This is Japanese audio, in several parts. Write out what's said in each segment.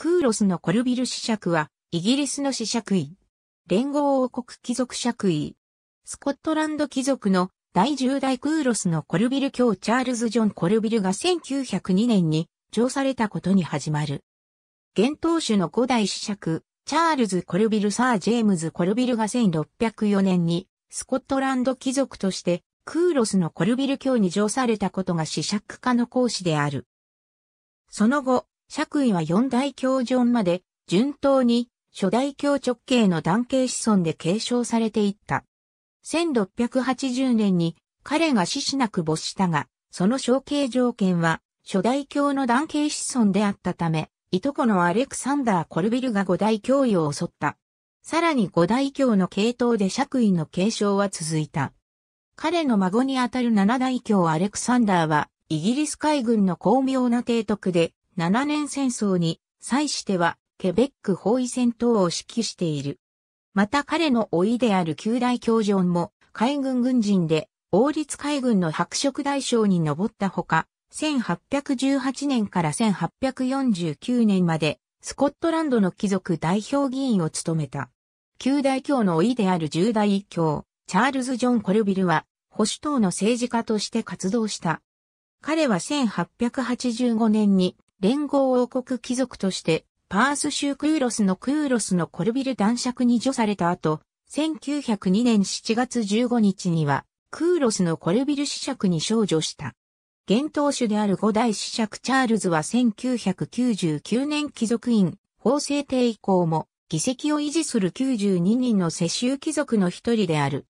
クーロスのコルビル子爵は、イギリスの子爵位。連合王国貴族爵位。スコットランド貴族の第10代クーロスのコルビル卿チャールズ・ジョン・コルビルが1902年に上されたことに始まる。現当主の5代子爵、チャールズ・コルビル・サー・ジェームズ・コルビルが1604年に、スコットランド貴族として、クーロスのコルビル卿に上されたことが子爵家の講師である。その後、爵位は四大教順まで、順当に、初代教直系の男系子孫で継承されていった。1680年に彼が死しなく没したが、その承継条件は、初代教の男系子孫であったため、いとこのアレクサンダー・コルビルが五代教位を襲った。さらに五代教の系統で爵位の継承は続いた。彼の孫にあたる七代教アレクサンダーは、イギリス海軍の巧妙な提督で、7年戦争に際してはケベック包囲戦闘を指揮している。また彼の老いである旧大教場も海軍軍人で王立海軍の白色大将に上ったほか、1818年から1849年までスコットランドの貴族代表議員を務めた。旧大教の老いである十一教、チャールズ・ジョン・コルビルは保守党の政治家として活動した。彼は1885年に連合王国貴族として、パース州クーロスのクーロスのコルビル男爵に除された後、1902年7月15日には、クーロスのコルビル子爵に少女した。現当主である五代子爵チャールズは1999年貴族院、法制定以降も、議席を維持する92人の世襲貴族の一人である。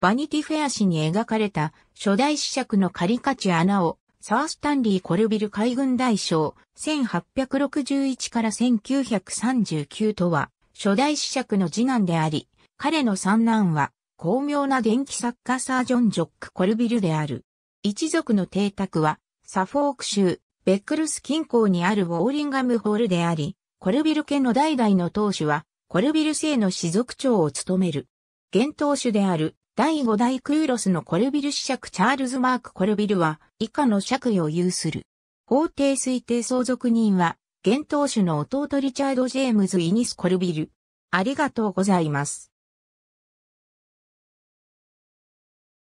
バニティフェア氏に描かれた初代子爵のカリカチュアナをサー・スタンリー・コルビル海軍大将、1861から1939とは、初代子爵の次男であり、彼の三男は、巧妙な電気作家サージョン・ジョック・コルビルである。一族の邸宅は、サフォーク州、ベックルス近郊にあるウォーリンガムホールであり、コルビル家の代々の当主は、コルビル姓の氏族長を務める。現当主である、第5代クーロスのコルビル子爵チャールズ・マーク・コルビルは以下の爵位を有する。法定推定相続人は、現当主の弟リチャード・ジェームズ・イニス・コルビル。ありがとうございます。